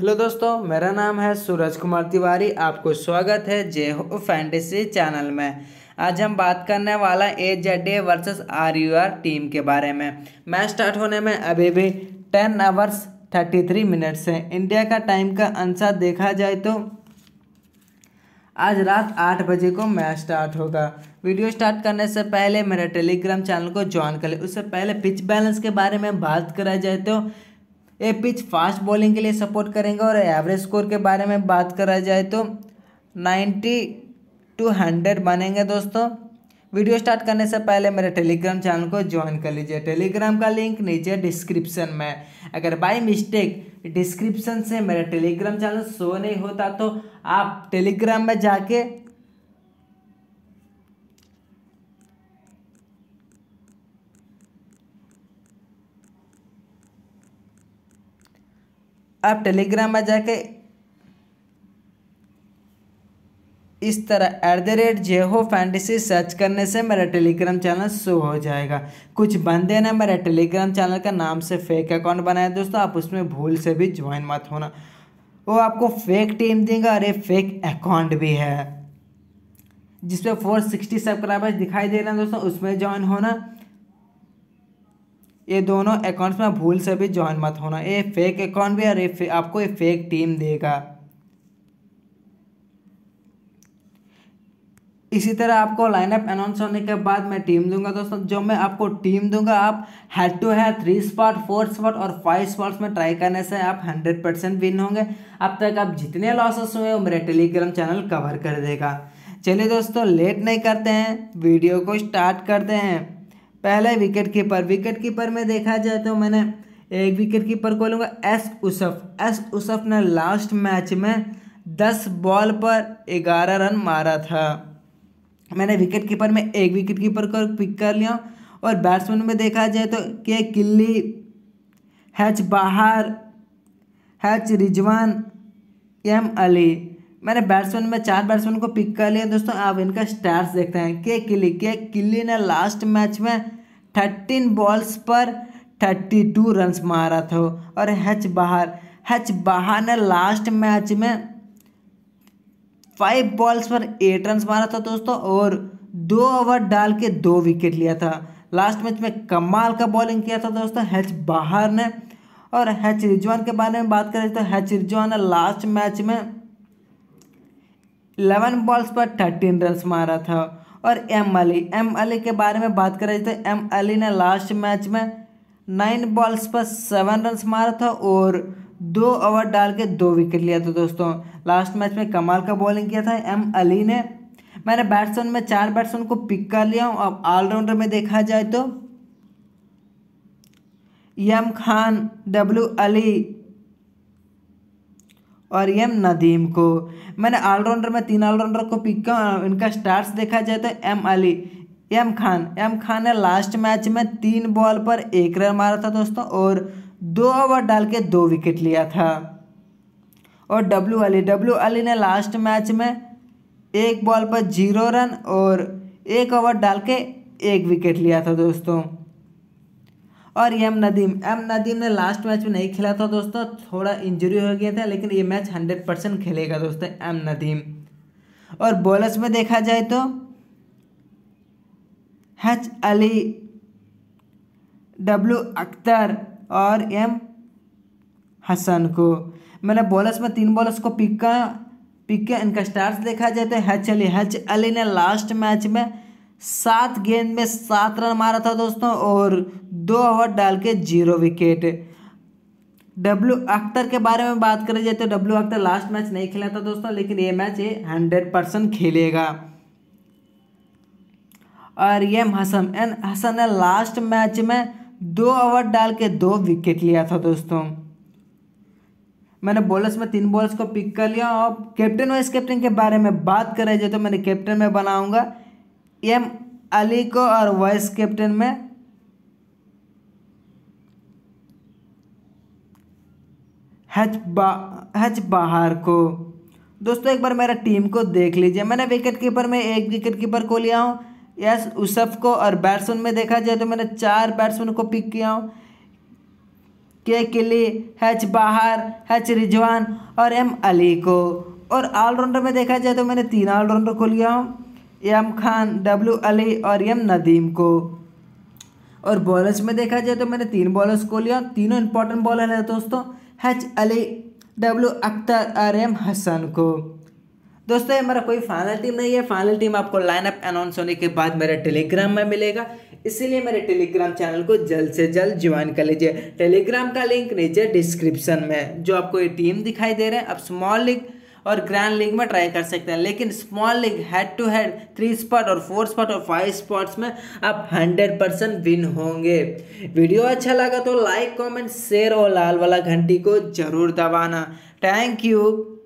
hello दोस्तों मेरा नाम है सूरज कुमार तिवारी आपको स्वागत है जे हो फैंटेसी चैनल में आज हम बात करने वाला A Z A versus R U R team के बारे में मैच स्टार्ट होने में अभी भी ten hours thirty three minutes है इंडिया का टाइम का अनुसार देखा जाए तो आज रात आठ बजे को मैच स्टार्ट होगा वीडियो स्टार्ट करने से पहले मेरे टेलीग्राम चैनल को ज्वाइन कर ले उससे पहले पिच बैलेंस के बारे में बात करा जाए तो ये पिच फास्ट बॉलिंग के लिए सपोर्ट करेंगे और एवरेज स्कोर के बारे में बात करा जाए तो नाइन्टी टू हंड्रेड बनेंगे दोस्तों वीडियो स्टार्ट करने से पहले मेरे टेलीग्राम चैनल को ज्वाइन कर लीजिए टेलीग्राम का लिंक नीचे डिस्क्रिप्शन में अगर बाई मिस्टेक डिस्क्रिप्शन से मेरा टेलीग्राम चैनल शो नहीं होता तो आप टेलीग्राम में जाके आप टेलीग्राम में जाके इस तरह एट द रेट जेहो फैंटेसी सर्च करने से मेरा टेलीग्राम चैनल शो हो जाएगा कुछ बंदे ने मेरे टेलीग्राम चैनल का नाम से फेक अकाउंट बनाया दोस्तों आप उसमें भूल से भी ज्वाइन मत होना वो आपको फेक टीम देगा और ये फेक अकाउंट भी है जिसमें फोर सिक्सटी सब्सक्राइबर्स दिखाई दे रहे हैं दोस्तों उसमें ज्वाइन होना ये दोनों अकाउंट्स में भूल से भी ज्वाइन मत होना ये फेक अकाउंट भी और ये आपको ये फेक टीम देगा इसी तरह आपको लाइनअप अनाउंस होने के बाद मैं टीम दूंगा दोस्तों जो मैं आपको टीम दूंगा आप head to head three spot four spot और फाइव स्पॉट्स में ट्राई करने से आप हंड्रेड परसेंट विन होंगे अब तक आप जितने लॉसेस हुए वो मेरे टेलीग्राम चैनल कवर कर देगा चलिए दोस्तों लेट नहीं करते हैं वीडियो को स्टार्ट करते हैं पहले विकेट कीपर विकेट कीपर में देखा जाए तो मैंने एक विकेट कीपर को लूँगा एस उसफ एस उसफ ने लास्ट मैच में दस बॉल पर ग्यारह रन मारा था मैंने विकेट कीपर में एक विकेट कीपर को पिक कर लिया और बैट्समैन में देखा जाए तो के किल्ली हैच बाहर हैच रिजवान एम अली मैंने बैट्समैन में चार बैट्समैन को पिक कर लिया दोस्तों अब इनका स्टार्स देखते हैं के किली के किली ने लास्ट मैच में थर्टीन बॉल्स पर थर्टी टू रन मारा था और हैच बाहर हैच बाहर ने लास्ट मैच में फाइव बॉल्स पर एट रन मारा था दोस्तों और दो ओवर डाल के दो विकेट लिया था लास्ट मैच में कमाल का बॉलिंग किया था दोस्तों हैच बाहर ने और हैच रिजवान के बारे में बात करें तो हैच रिजवान ने लास्ट मैच में इलेवन बॉल्स पर थर्टीन रन मारा था और एम अली एम अली के बारे में बात करें तो एम अली e ने लास्ट मैच में नाइन बॉल्स पर सेवन रन मारा था और दो ओवर डाल के दो विकेट लिया था दोस्तों लास्ट मैच में कमाल का बॉलिंग किया था एम अली e ने मैंने बैट्समैन में चार बैट्समैन को पिक कर लिया हूँ अब ऑलराउंडर में देखा जाए तो यम खान डब्ल्यू अली और एम नदीम को मैंने ऑलराउंडर में तीन ऑलराउंडर को पिक किया इनका स्टार्स देखा जाए तो M Ali M Khan M Khan ने लास्ट मैच में तीन बॉल पर एक रन मारा था दोस्तों और दो ओवर डाल के दो विकेट लिया था और डब्ल्यू अली डब्ल्यू अली ने लास्ट मैच में एक बॉल पर जीरो रन और एक ओवर डाल के एक विकेट लिया था दोस्तों और एम नदीम एम नदीम ने लास्ट मैच में नहीं खेला था दोस्तों थोड़ा इंजरी हो गया था लेकिन ये मैच हंड्रेड परसेंट खेलेगा दोस्तों एम नदीम और बॉलर्स में देखा जाए तो हच अली डब्ल्यू अख्तर और एम हसन को मैंने बॉलर्स में तीन बॉलर्स को पिक का पिक किया इनका स्टार्स देखा जाए तो हच अली हच अली ने लास्ट मैच में सात गेंद में सात रन मारा था दोस्तों और दो ओवर डाल के जीरो विकेट डब्ल्यू अख्तर के बारे में बात करें जाए तो डब्ल्यू अख्तर लास्ट मैच नहीं खेला था दोस्तों लेकिन ये मैच ये हंड्रेड परसेंट खेलेगा और एम हसन एन हसन ने लास्ट मैच में दो ओवर डाल के दो विकेट लिया था दोस्तों मैंने बॉलर्स में तीन बॉल्स को पिक कर लिया और कैप्टन वाइस कैप्टन के बारे में बात करें जाए तो मैंने कैप्टन में बनाऊंगा एम अली को और वाइस कैप्टन में हच बा हच बाहर को दोस्तों एक बार मेरा टीम को देख लीजिए मैंने विकेट कीपर में एक विकेट कीपर को लिया हूँ यस उसफ को और बैट्समैन में देखा जाए तो मैंने चार बैट्समैन को पिक किया हूँ के किली हैच बाहर हैच रिजवान और एम अली को और ऑलराउंडर में देखा जाए तो मैंने तीन ऑलराउंडर को लिया हूँ एम खान डब्ल्यू अली और एम नदीम को और बॉलर्स में देखा जाए तो मैंने तीन बॉलर्स को लिया तीनों इंपॉर्टेंट बॉलर है दोस्तों एच अली डब्ल्यू अख्तर और एम हसन को दोस्तों ये मेरा कोई फाइनल टीम नहीं है फाइनल टीम आपको लाइनअप अनाउंस होने के बाद मेरे टेलीग्राम में मिलेगा इसीलिए मेरे टेलीग्राम चैनल को जल्द से जल्द ज्वाइन कर लीजिए टेलीग्राम का लिंक नीचे डिस्क्रिप्शन में जो आपको ये टीम दिखाई दे रहे हैं आप स्मॉल लिंक और ग्रैंड लीग में ट्राई कर सकते हैं लेकिन small league head to head three spot और फोर स्पॉट और फाइव स्पॉट्स में आप हंड्रेड परसेंट विन होंगे वीडियो अच्छा लगा तो लाइक कमेंट शेयर और लाल वाला घंटी को जरूर दबाना थैंक यू